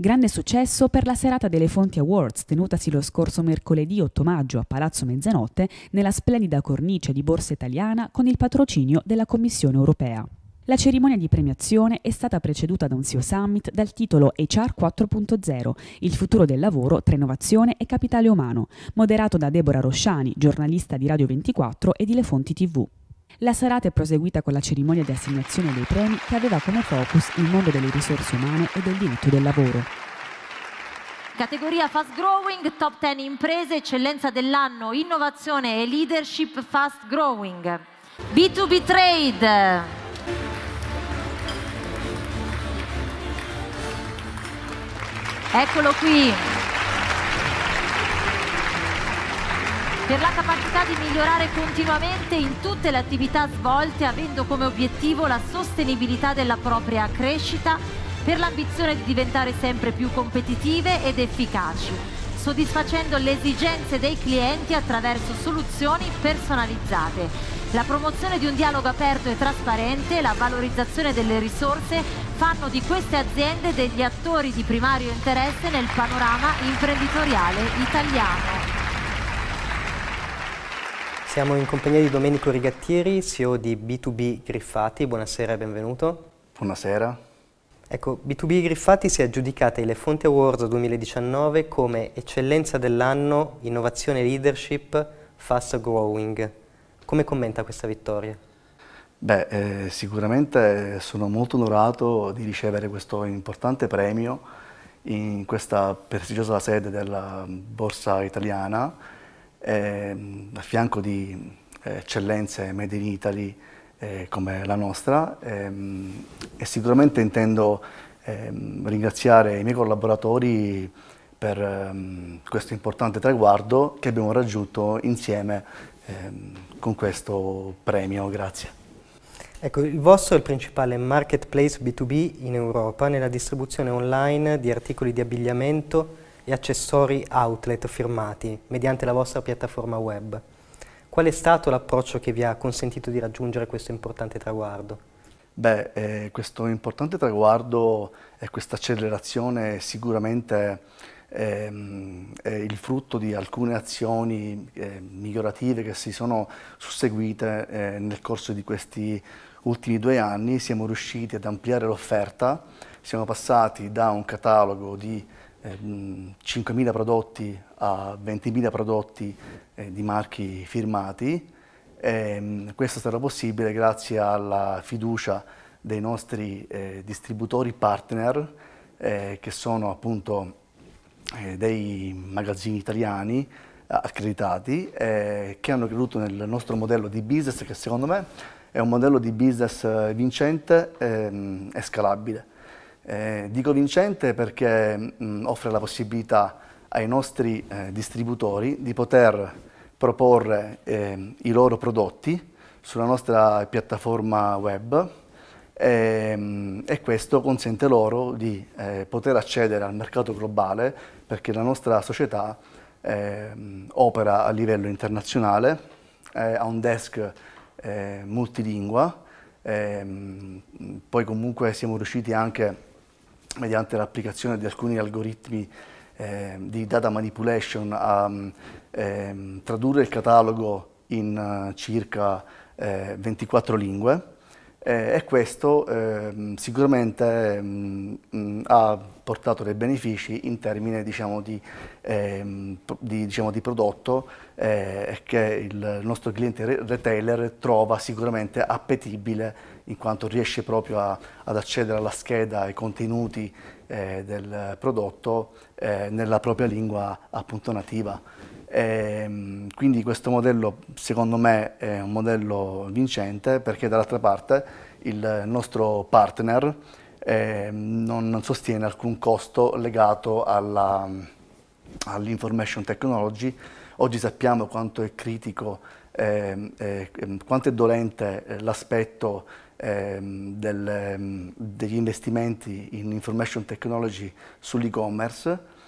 Grande successo per la serata delle Fonti Awards tenutasi lo scorso mercoledì 8 maggio a Palazzo Mezzanotte nella splendida cornice di Borsa Italiana con il patrocinio della Commissione europea. La cerimonia di premiazione è stata preceduta da un CEO Summit dal titolo HR 4.0, il futuro del lavoro tra innovazione e capitale umano, moderato da Deborah Rosciani, giornalista di Radio 24 e di Le Fonti TV. La serata è proseguita con la cerimonia di assegnazione dei premi che aveva come focus il mondo delle risorse umane e del diritto del lavoro. Categoria Fast Growing, Top 10 Imprese, Eccellenza dell'anno, Innovazione e Leadership Fast Growing. B2B Trade. Eccolo qui. per la capacità di migliorare continuamente in tutte le attività svolte avendo come obiettivo la sostenibilità della propria crescita, per l'ambizione di diventare sempre più competitive ed efficaci, soddisfacendo le esigenze dei clienti attraverso soluzioni personalizzate. La promozione di un dialogo aperto e trasparente e la valorizzazione delle risorse fanno di queste aziende degli attori di primario interesse nel panorama imprenditoriale italiano. Siamo in compagnia di Domenico Rigattieri, CEO di B2B Griffati. Buonasera e benvenuto. Buonasera. Ecco, B2B Griffati si è aggiudicata Le Fonte Awards 2019 come eccellenza dell'anno, innovazione leadership, fast growing. Come commenta questa vittoria? Beh, eh, sicuramente sono molto onorato di ricevere questo importante premio in questa prestigiosa sede della Borsa Italiana eh, a fianco di eh, eccellenze made in Italy eh, come la nostra ehm, e sicuramente intendo ehm, ringraziare i miei collaboratori per ehm, questo importante traguardo che abbiamo raggiunto insieme ehm, con questo premio. Grazie. Ecco, il vostro è il principale marketplace B2B in Europa nella distribuzione online di articoli di abbigliamento e accessori outlet firmati mediante la vostra piattaforma web. Qual è stato l'approccio che vi ha consentito di raggiungere questo importante traguardo? Beh, eh, questo importante traguardo e questa accelerazione sicuramente ehm, è il frutto di alcune azioni eh, migliorative che si sono susseguite eh, nel corso di questi ultimi due anni. Siamo riusciti ad ampliare l'offerta, siamo passati da un catalogo di 5.000 ehm, prodotti a 20.000 prodotti eh, di marchi firmati. Ehm, questo sarà possibile grazie alla fiducia dei nostri eh, distributori partner eh, che sono appunto dei magazzini italiani accreditati che hanno creduto nel nostro modello di business che secondo me è un modello di business vincente ehm, e scalabile. Eh, dico vincente perché mh, mm, offre la possibilità ai nostri eh, distributori di poter proporre eh, i loro prodotti sulla nostra piattaforma web e, ehm, e questo consente loro di eh, poter accedere al mercato globale perché la nostra società ehm, opera a livello internazionale, ha un desk eh, multilingua, ehm, poi comunque siamo riusciti anche a mediante l'applicazione di alcuni algoritmi eh, di data manipulation a mm, ehm, tradurre il catalogo in uh, circa eh, 24 lingue eh, e questo eh, sicuramente mh, ehm, mm, ha portato dei benefici in termini diciamo, di, eh, di, diciamo, di, prodotto eh, che il nostro cliente retailer trova sicuramente appetibile in quanto riesce proprio a, ad accedere alla scheda, ai contenuti eh, del prodotto eh, nella propria lingua appunto nativa. E, ehm, quindi questo modello secondo me è un modello vincente perché dall'altra parte il nostro partner eh, non sostiene alcun costo legato all'information all technology. Oggi sappiamo quanto è critico, eh, eh, quanto è dolente eh, l'aspetto ehm, ehm, degli investimenti in information technology sull'e-commerce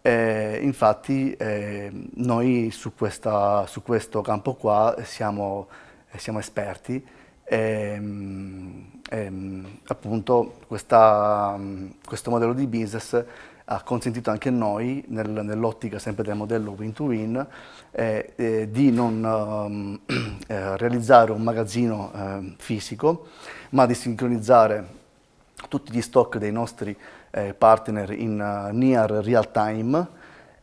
e eh, infatti eh, noi su, questa, su, questo campo qua siamo, eh, siamo esperti e, ehm, e ehm, appunto questa, questo modello di business ha consentito anche a noi, nel, nell'ottica sempre del modello win-to-win, eh, eh, di non ehm, eh, realizzare un magazzino fisico, ma di sincronizzare tutti gli stock dei nostri eh, partner in uh, near real time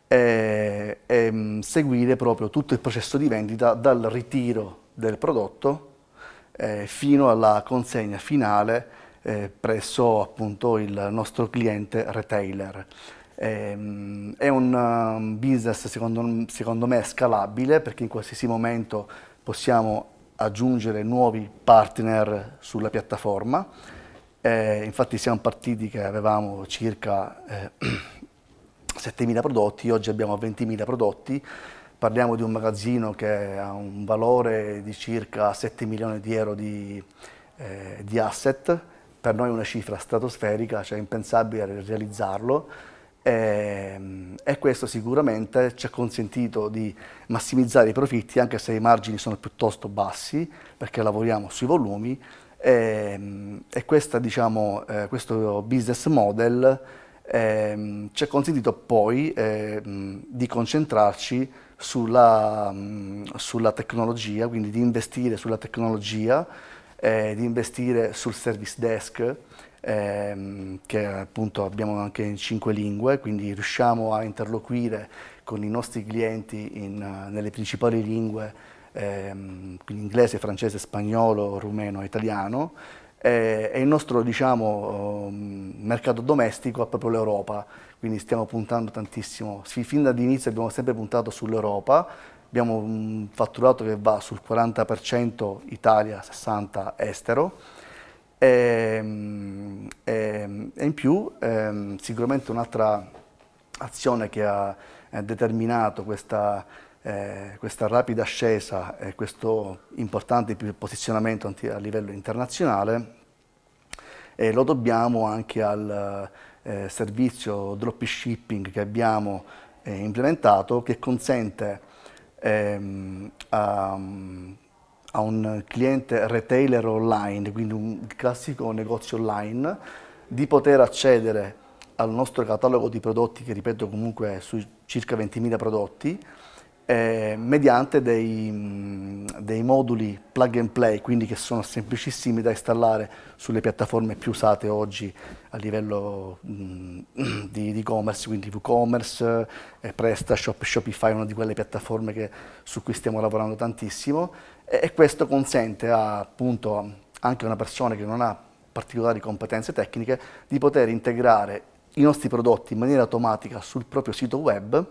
e, e, mm, seguire proprio tutto il processo di vendita dal ritiro del prodotto eh, fino alla consegna finale eh, presso appunto il nostro cliente retailer. E, mm, è un mm, business secondo, secondo me scalabile perché in qualsiasi momento possiamo aggiungere nuovi partner sulla piattaforma eh, infatti siamo partiti che avevamo circa eh, 7.000 prodotti, oggi abbiamo 20.000 prodotti, parliamo di un magazzino che ha un valore di circa 7 milioni di euro di, eh, di asset, per noi è una cifra stratosferica, cioè impensabile realizzarlo e, ehm, e questo sicuramente ci ha consentito di massimizzare i profitti anche se i margini sono piuttosto bassi perché lavoriamo sui volumi, e, ehm, e questa, diciamo, eh, questo business model eh, ci ha consentito poi eh, di concentrarci sulla, mm, sulla, tecnologia, quindi di investire sulla tecnologia, eh, di investire sul service desk, ehm, che appunto abbiamo anche in cinque lingue, quindi riusciamo a interloquire con i nostri clienti in, nelle principali lingue ehm, inglese, francese, spagnolo, rumeno, italiano eh, e il nostro diciamo, ehm, mercato domestico è proprio l'Europa, quindi stiamo puntando tantissimo, fin dall'inizio abbiamo sempre puntato sull'Europa, abbiamo un mm, fatturato che va sul 40% Italia, 60% estero, e, ehm, e, ehm, e in più ehm, sicuramente un'altra azione che ha determinato questa eh, questa rapida ascesa e questo importante posizionamento a livello internazionale e lo dobbiamo anche al eh, servizio dropshipping che abbiamo eh, implementato che consente ehm, a, a, un cliente retailer online, quindi un classico negozio online, di poter accedere al nostro catalogo di prodotti che ripeto comunque su circa 20.000 prodotti eh, mediante dei, mm, dei, moduli plug and play, quindi che sono semplicissimi da installare sulle piattaforme più usate oggi a livello mh, mm, di e-commerce, quindi WooCommerce, eh, PrestaShop, Shopify, una di quelle piattaforme che, su cui stiamo lavorando tantissimo e, e questo consente a, appunto anche a una persona che non ha particolari competenze tecniche di poter integrare i nostri prodotti in maniera automatica sul proprio sito web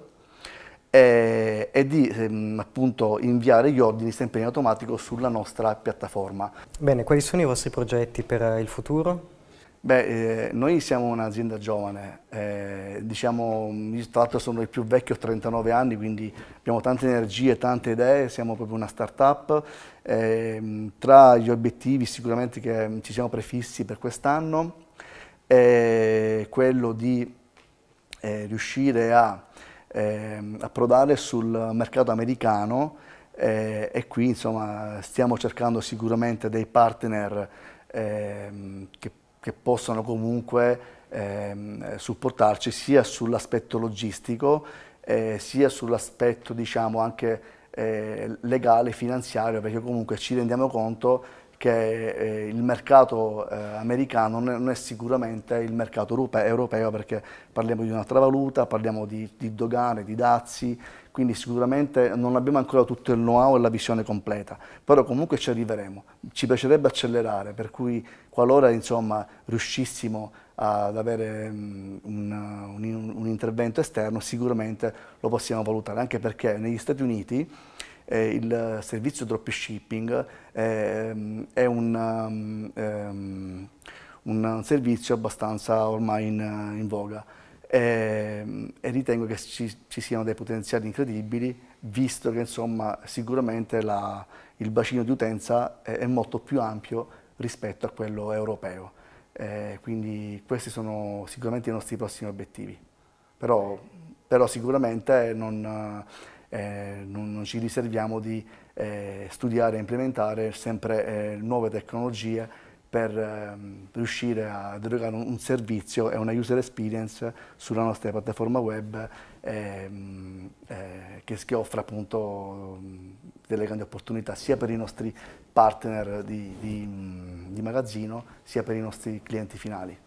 e, di ehm, appunto inviare gli ordini sempre in automatico sulla nostra piattaforma. Bene, quali sono i vostri progetti per eh, il futuro? Beh, eh, noi siamo un'azienda giovane, eh, diciamo, mm, io tra l'altro sono il più vecchio, ho 39 anni, quindi abbiamo tante energie, tante idee, siamo proprio una start-up. Eh, tra gli obiettivi sicuramente che mm, ci siamo prefissi per quest'anno è quello di eh, riuscire a eh, approdare sul mercato americano eh, e qui insomma, stiamo cercando sicuramente dei partner eh, che, che, possano comunque ehm, supportarci sia sull'aspetto logistico eh, sia sull'aspetto diciamo, anche eh, legale, finanziario, perché comunque ci rendiamo conto che eh, il mercato eh, americano non è sicuramente il mercato europeo perché parliamo di un'altra valuta, parliamo di, di dogane, di dazi, quindi sicuramente non abbiamo ancora tutto il know-how e la visione completa, però comunque ci arriveremo. Ci piacerebbe accelerare, per cui qualora insomma, riuscissimo ad avere mm, un, un, un intervento esterno sicuramente lo possiamo valutare, anche perché negli Stati Uniti eh, il servizio dropshipping eh, è un, um, un, servizio abbastanza ormai in, in voga e, e, ritengo che ci, ci, siano dei potenziali incredibili visto che insomma, sicuramente la, il bacino di utenza è, è molto più ampio rispetto a quello europeo. Eh, quindi questi sono sicuramente i nostri prossimi obiettivi. Però, però sicuramente non, eh, non, non, ci riserviamo di eh, studiare e implementare sempre eh, nuove tecnologie per ehm, riuscire a erogare un, servizio e una user experience sulla nostra piattaforma web ehm, eh, che, che, offre appunto ehm, delle grandi opportunità sia per i nostri partner di, di, di magazzino sia per i nostri clienti finali.